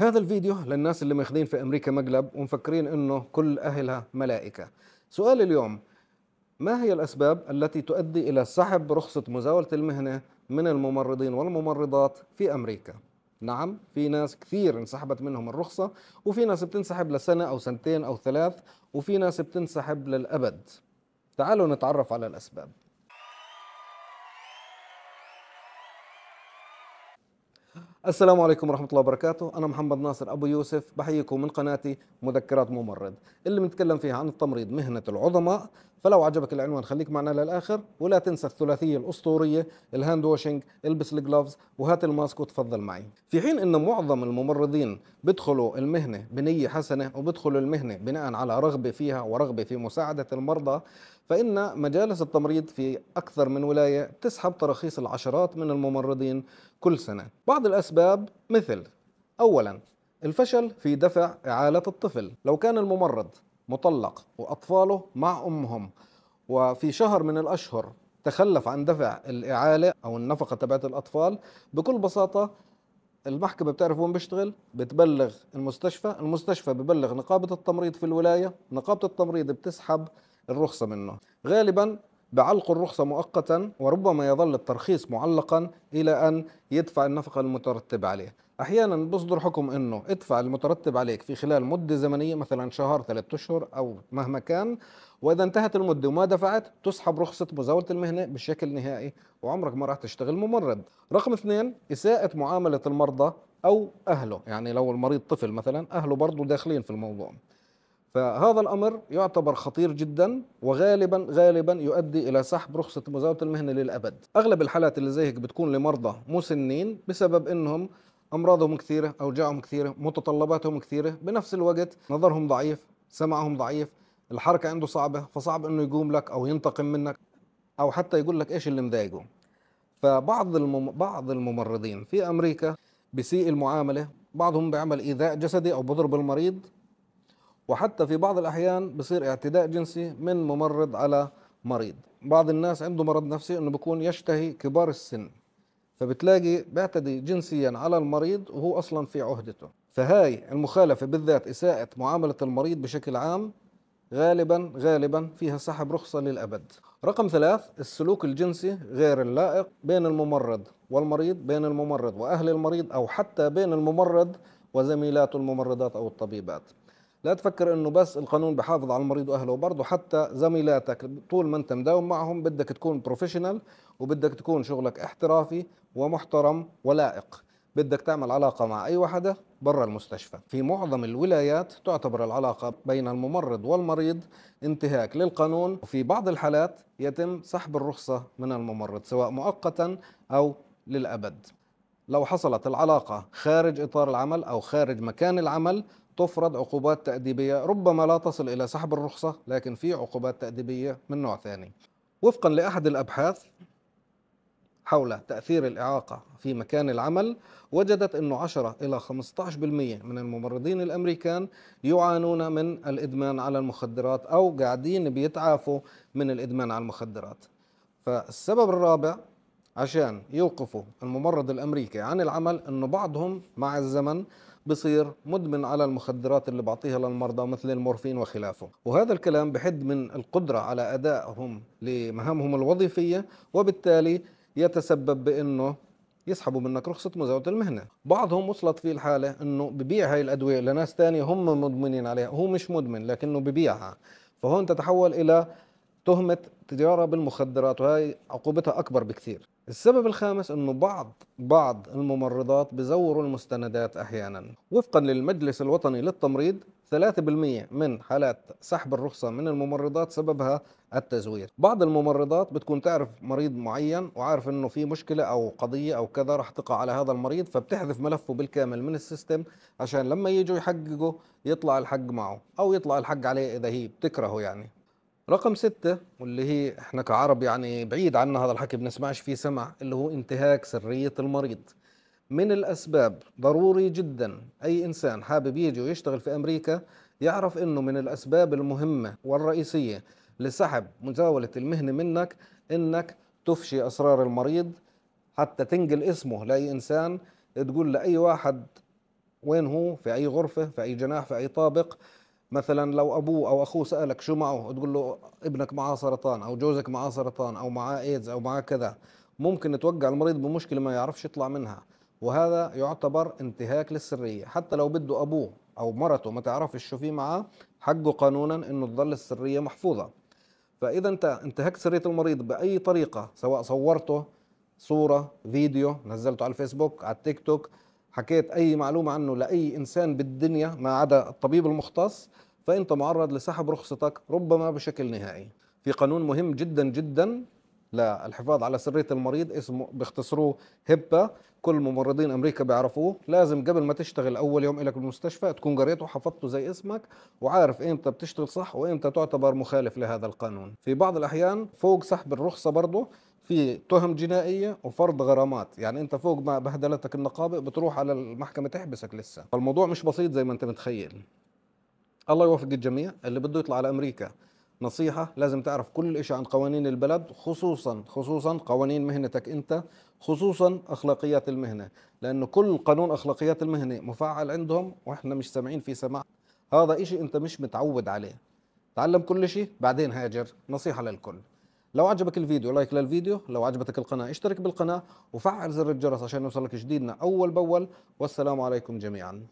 هذا الفيديو للناس اللي ماخذين في امريكا مقلب ومفكرين انه كل اهلها ملائكه سؤال اليوم ما هي الاسباب التي تؤدي الى سحب رخصه مزاوله المهنه من الممرضين والممرضات في امريكا نعم في ناس كثير انسحبت منهم الرخصة وفي ناس بتنسحب لسنة أو سنتين أو ثلاث وفي ناس بتنسحب للأبد تعالوا نتعرف على الأسباب السلام عليكم ورحمة الله وبركاته أنا محمد ناصر أبو يوسف بحييكم من قناتي مذكرات ممرض اللي بنتكلم فيها عن التمريض مهنة العظماء فلو عجبك العنوان خليك معنا للاخر ولا تنسى الثلاثيه الاسطوريه الهاند واشنج البس الجلوفز وهات الماسك وتفضل معي في حين ان معظم الممرضين بدخلوا المهنه بنيه حسنه وبيدخلوا المهنه بناء على رغبه فيها ورغبه في مساعده المرضى فإن مجالس التمريض في أكثر من ولاية تسحب تراخيص العشرات من الممرضين كل سنة بعض الأسباب مثل أولا الفشل في دفع إعالة الطفل لو كان الممرض مطلق وأطفاله مع أمهم وفي شهر من الأشهر تخلف عن دفع الإعالة أو النفقة تبعت الأطفال بكل بساطة المحكمة بتعرف وين بيشتغل بتبلغ المستشفى المستشفى ببلغ نقابة التمريض في الولاية نقابة التمريض بتسحب الرخصة منه غالبا بعلق الرخصة مؤقتا وربما يظل الترخيص معلقا إلى أن يدفع النفقة المترتبة عليه احيانا بيصدر حكم انه ادفع المترتب عليك في خلال مده زمنيه مثلا شهر ثلاثة اشهر او مهما كان واذا انتهت المده وما دفعت تسحب رخصه مزاوله المهنه بشكل نهائي وعمرك ما راح تشتغل ممرض رقم اثنين اساءه معامله المرضى او اهله يعني لو المريض طفل مثلا اهله برضه داخلين في الموضوع فهذا الامر يعتبر خطير جدا وغالبا غالبا يؤدي الى سحب رخصه مزاوله المهنه للابد اغلب الحالات اللي زي هيك بتكون لمرضى مسنين بسبب انهم أمراضهم كثيرة أوجاعهم كثيرة متطلباتهم كثيرة بنفس الوقت نظرهم ضعيف سمعهم ضعيف الحركة عنده صعبة فصعب أنه يقوم لك أو ينتقم منك أو حتى يقول لك إيش اللي مضايقه فبعض المم... بعض الممرضين في أمريكا بسيء المعاملة بعضهم بيعمل إيذاء جسدي أو بضرب المريض وحتى في بعض الأحيان بصير اعتداء جنسي من ممرض على مريض بعض الناس عنده مرض نفسي أنه بيكون يشتهي كبار السن فبتلاقي بيعتدي جنسيا على المريض وهو اصلا في عهدته فهاي المخالفه بالذات اساءه معامله المريض بشكل عام غالبا غالبا فيها سحب رخصه للابد رقم ثلاث السلوك الجنسي غير اللائق بين الممرض والمريض بين الممرض واهل المريض او حتى بين الممرض وزميلات الممرضات او الطبيبات لا تفكر انه بس القانون بحافظ على المريض واهله برضه حتى زميلاتك طول ما انت مداوم معهم بدك تكون بروفيشنال وبدك تكون شغلك احترافي ومحترم ولائق بدك تعمل علاقة مع أي وحدة برا المستشفى في معظم الولايات تعتبر العلاقة بين الممرض والمريض انتهاك للقانون وفي بعض الحالات يتم سحب الرخصة من الممرض سواء مؤقتا أو للأبد لو حصلت العلاقة خارج إطار العمل أو خارج مكان العمل تفرض عقوبات تأديبية ربما لا تصل إلى سحب الرخصة لكن في عقوبات تأديبية من نوع ثاني وفقا لأحد الأبحاث حول تأثير الإعاقة في مكان العمل وجدت أنه 10 إلى 15% من الممرضين الأمريكان يعانون من الإدمان على المخدرات أو قاعدين بيتعافوا من الإدمان على المخدرات فالسبب الرابع عشان يوقفوا الممرض الأمريكي عن العمل أنه بعضهم مع الزمن بصير مدمن على المخدرات اللي بعطيها للمرضى مثل المورفين وخلافه وهذا الكلام بحد من القدرة على أدائهم لمهامهم الوظيفية وبالتالي يتسبب بأنه يسحبوا منك رخصة مزاولة المهنة بعضهم وصلت فيه الحالة أنه ببيع هاي الأدوية لناس تانية هم مدمنين عليها هو مش مدمن لكنه ببيعها فهون تتحول إلى تهمة تجارة بالمخدرات وهي عقوبتها أكبر بكثير السبب الخامس انه بعض بعض الممرضات بزوروا المستندات احيانا وفقا للمجلس الوطني للتمريض 3% من حالات سحب الرخصة من الممرضات سببها التزوير بعض الممرضات بتكون تعرف مريض معين وعارف انه في مشكلة او قضية او كذا راح تقع على هذا المريض فبتحذف ملفه بالكامل من السيستم عشان لما يجوا يحققوا يطلع الحق معه او يطلع الحق عليه اذا هي بتكرهه يعني رقم ستة واللي هي احنا كعرب يعني بعيد عنا هذا الحكي بنسمعش فيه سمع اللي هو انتهاك سرية المريض من الأسباب ضروري جدا أي إنسان حابب يجي ويشتغل في أمريكا يعرف أنه من الأسباب المهمة والرئيسية لسحب مزاولة المهنة منك أنك تفشي أسرار المريض حتى تنقل اسمه لأي إنسان تقول لأي واحد وين هو في أي غرفة في أي جناح في أي طابق مثلا لو ابوه او اخوه سالك شو معه تقول له ابنك معاه سرطان او جوزك معاه سرطان او معاه ايدز او معاه كذا ممكن توقع المريض بمشكله ما يعرفش يطلع منها وهذا يعتبر انتهاك للسريه حتى لو بده ابوه او مرته ما تعرفش شو في معاه حقه قانونا انه تظل السريه محفوظه فاذا انت انتهكت سريه المريض باي طريقه سواء صورته صوره فيديو نزلته على الفيسبوك على التيك توك حكيت اي معلومه عنه لاي انسان بالدنيا ما عدا الطبيب المختص فانت معرض لسحب رخصتك ربما بشكل نهائي في قانون مهم جدا جدا للحفاظ على سريه المريض اسمه بيختصروه هيبا كل ممرضين امريكا بيعرفوه لازم قبل ما تشتغل اول يوم لك بالمستشفى تكون قريته وحفظته زي اسمك وعارف امتى بتشتغل صح وامتى تعتبر مخالف لهذا القانون في بعض الاحيان فوق سحب الرخصه برضه في تهم جنائيه وفرض غرامات يعني انت فوق ما بهدلتك النقابه بتروح على المحكمه تحبسك لسه فالموضوع مش بسيط زي ما انت متخيل الله يوفق الجميع اللي بده يطلع على امريكا نصيحة لازم تعرف كل شيء عن قوانين البلد خصوصا خصوصا قوانين مهنتك أنت خصوصا أخلاقيات المهنة لأنه كل قانون أخلاقيات المهنة مفعل عندهم وإحنا مش سامعين فيه سماع هذا شيء أنت مش متعود عليه تعلم كل شيء بعدين هاجر نصيحة للكل لو عجبك الفيديو لايك للفيديو لو عجبتك القناة اشترك بالقناة وفعل زر الجرس عشان يوصلك جديدنا أول بأول والسلام عليكم جميعاً